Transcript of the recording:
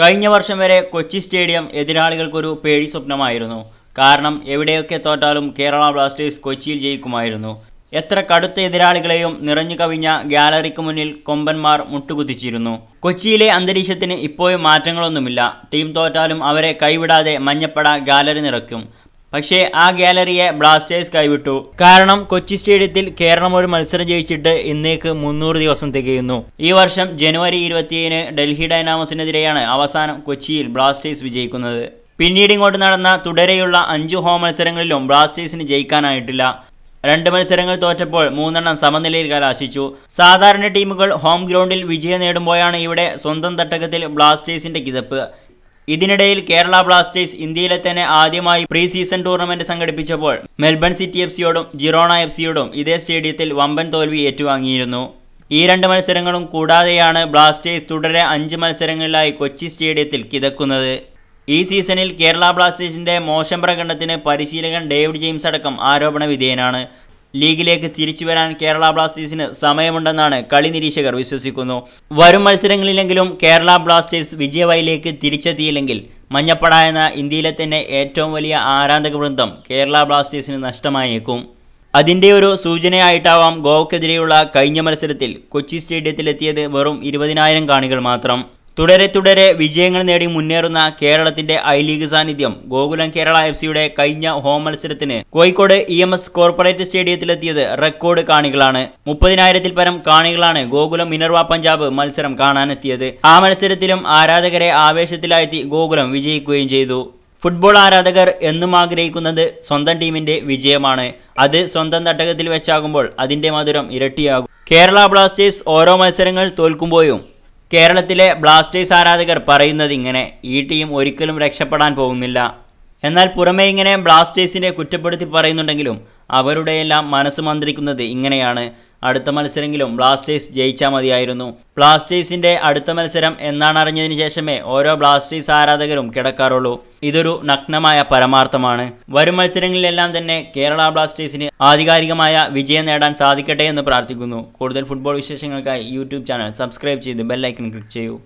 കഴിഞ്ഞ വർഷം വരെ കൊച്ചി സ്റ്റേഡിയം എതിരാളികൾക്കൊരു പേടി സ്വപ്നമായിരുന്നു കാരണം എവിടെയൊക്കെ തോറ്റാലും കേരള ബ്ലാസ്റ്റേഴ്സ് കൊച്ചിയിൽ ജയിക്കുമായിരുന്നു എത്ര കടുത്ത എതിരാളികളെയും നിറഞ്ഞു കവിഞ്ഞ ഗാലറിക്ക് മുന്നിൽ കൊമ്പന്മാർ മുട്ടുകുത്തിച്ചിരുന്നു കൊച്ചിയിലെ അന്തരീക്ഷത്തിന് ഇപ്പോഴും മാറ്റങ്ങളൊന്നുമില്ല ടീം തോറ്റാലും അവരെ കൈവിടാതെ മഞ്ഞപ്പട ഗാലറി നിറയ്ക്കും പക്ഷേ ആ ഗാലറിയെ ബ്ലാസ്റ്റേഴ്സ് കൈവിട്ടു കാരണം കൊച്ചി സ്റ്റേഡിയത്തിൽ കേരളം ഒരു മത്സരം ജയിച്ചിട്ട് ഇന്നേക്ക് മുന്നൂറ് ദിവസം തികയുന്നു ഈ വർഷം ജനുവരി ഇരുപത്തിയേഴിന് ഡൽഹി ഡൈനാമോസിനെതിരെയാണ് അവസാനം കൊച്ചിയിൽ ബ്ലാസ്റ്റേഴ്സ് വിജയിക്കുന്നത് പിന്നീട് ഇങ്ങോട്ട് നടന്ന തുടരെയുള്ള അഞ്ചു ഹോം മത്സരങ്ങളിലും ബ്ലാസ്റ്റേഴ്സിന് ജയിക്കാനായിട്ടില്ല രണ്ട് മത്സരങ്ങൾ തോറ്റപ്പോൾ മൂന്നെണ്ണം സമനിലയിൽ കലാശിച്ചു സാധാരണ ടീമുകൾ ഹോം ഗ്രൗണ്ടിൽ വിജയം നേടുമ്പോഴാണ് ഇവിടെ സ്വന്തം തട്ടകത്തിൽ ബ്ലാസ്റ്റേഴ്സിന്റെ കിതപ്പ് ഇതിനിടയിൽ കേരള ബ്ലാസ്റ്റേഴ്സ് ഇന്ത്യയിലെ തന്നെ ആദ്യമായി പ്രീ സീസൺ ടൂർണമെന്റ് സംഘടിപ്പിച്ചപ്പോൾ മെൽബൺ സിറ്റി എഫ് സിയോടും ജിറോണ എഫ് സിയോടും ഇതേ സ്റ്റേഡിയത്തിൽ വമ്പൻ തോൽവി ഏറ്റുവാങ്ങിയിരുന്നു ഈ രണ്ട് മത്സരങ്ങളും കൂടാതെയാണ് ബ്ലാസ്റ്റേഴ്സ് തുടരെ അഞ്ച് മത്സരങ്ങളിലായി കൊച്ചി സ്റ്റേഡിയത്തിൽ കിതക്കുന്നത് ഈ സീസണിൽ കേരള ബ്ലാസ്റ്റേഴ്സിന്റെ മോശം പ്രകടനത്തിന് പരിശീലകൻ ഡേവിഡ് ജെയിംസ് അടക്കം ആരോപണ വിധേയനാണ് ലീഗിലേക്ക് തിരിച്ചു വരാൻ കേരള ബ്ലാസ്റ്റേഴ്സിന് സമയമുണ്ടെന്നാണ് കളി നിരീക്ഷകർ വിശ്വസിക്കുന്നു വരും മത്സരങ്ങളിലെങ്കിലും കേരള ബ്ലാസ്റ്റേഴ്സ് വിജയവയിലേക്ക് തിരിച്ചെത്തിയില്ലെങ്കിൽ മഞ്ഞപ്പട എന്ന ഇന്ത്യയിലെ തന്നെ ഏറ്റവും വലിയ ആരാധക വൃന്ദം കേരള ബ്ലാസ്റ്റേഴ്സിന് നഷ്ടമായേക്കും അതിൻ്റെ ഒരു സൂചനയായിട്ടാവാം ഗോവക്കെതിരെയുള്ള കഴിഞ്ഞ മത്സരത്തിൽ കൊച്ചി സ്റ്റേഡിയത്തിലെത്തിയത് വെറും ഇരുപതിനായിരം കാണികൾ മാത്രം തുടരെ തുടരെ വിജയങ്ങൾ നേടി മുന്നേറുന്ന കേരളത്തിന്റെ ഐ ലീഗ് സാന്നിധ്യം ഗോകുലം കേരള എഫ് സിയുടെ കഴിഞ്ഞ ഹോം മത്സരത്തിന് Kozhikode E M S corporate സ്റ്റേഡിയത്തിലെത്തിയത് റെക്കോർഡ് കാണികളാണ് മുപ്പതിനായിരത്തിൽ പരം കാണികളാണ് ഗോകുലം മിനർവ പഞ്ചാബ് മത്സരം കാണാനെത്തിയത് ആ മത്സരത്തിലും ആരാധകരെ ആവേശത്തിലായെത്തി ഗോകുലം വിജയിക്കുകയും ചെയ്തു ഫുട്ബോൾ ആരാധകർ എന്നും ആഗ്രഹിക്കുന്നത് സ്വന്തം ടീമിന്റെ വിജയമാണ് അത് സ്വന്തം തട്ടകത്തിൽ വെച്ചാകുമ്പോൾ അതിന്റെ മധുരം ഇരട്ടിയാകും കേരള ബ്ലാസ്റ്റേഴ്സ് ഓരോ മത്സരങ്ങൾ തോൽക്കുമ്പോഴും കേരളത്തിലെ ബ്ലാസ്റ്റേഴ്സ് ആരാധകർ പറയുന്നത് ഇങ്ങനെ ഈ ടീം ഒരിക്കലും രക്ഷപ്പെടാൻ പോകുന്നില്ല എന്നാൽ പുറമേ ഇങ്ങനെ ബ്ലാസ്റ്റേഴ്സിനെ കുറ്റപ്പെടുത്തി പറയുന്നുണ്ടെങ്കിലും അവരുടെയെല്ലാം മനസ്സ് മന്ത്രിക്കുന്നത് ഇങ്ങനെയാണ് അടുത്ത മത്സരമെങ്കിലും ബ്ലാസ്റ്റേഴ്സ് ജയിച്ചാൽ മതിയായിരുന്നു ബ്ലാസ്റ്റേഴ്സിന്റെ അടുത്ത മത്സരം അറിഞ്ഞതിന് ശേഷമേ ഓരോ ബ്ലാസ്റ്റേഴ്സ് ആരാധകരും കിടക്കാറുള്ളൂ ഇതൊരു നഗ്നമായ പരമാർത്ഥമാണ് വരും മത്സരങ്ങളിലെല്ലാം തന്നെ കേരള ബ്ലാസ്റ്റേഴ്സിന് ആധികാരികമായ വിജയം നേടാൻ സാധിക്കട്ടെ എന്ന് പ്രാർത്ഥിക്കുന്നു കൂടുതൽ ഫുട്ബോൾ വിശേഷങ്ങൾക്കായി യൂട്യൂബ് ചാനൽ സബ്സ്ക്രൈബ് ചെയ്ത് ബെല്ലൈക്കൺ ക്ലിക്ക് ചെയ്യൂ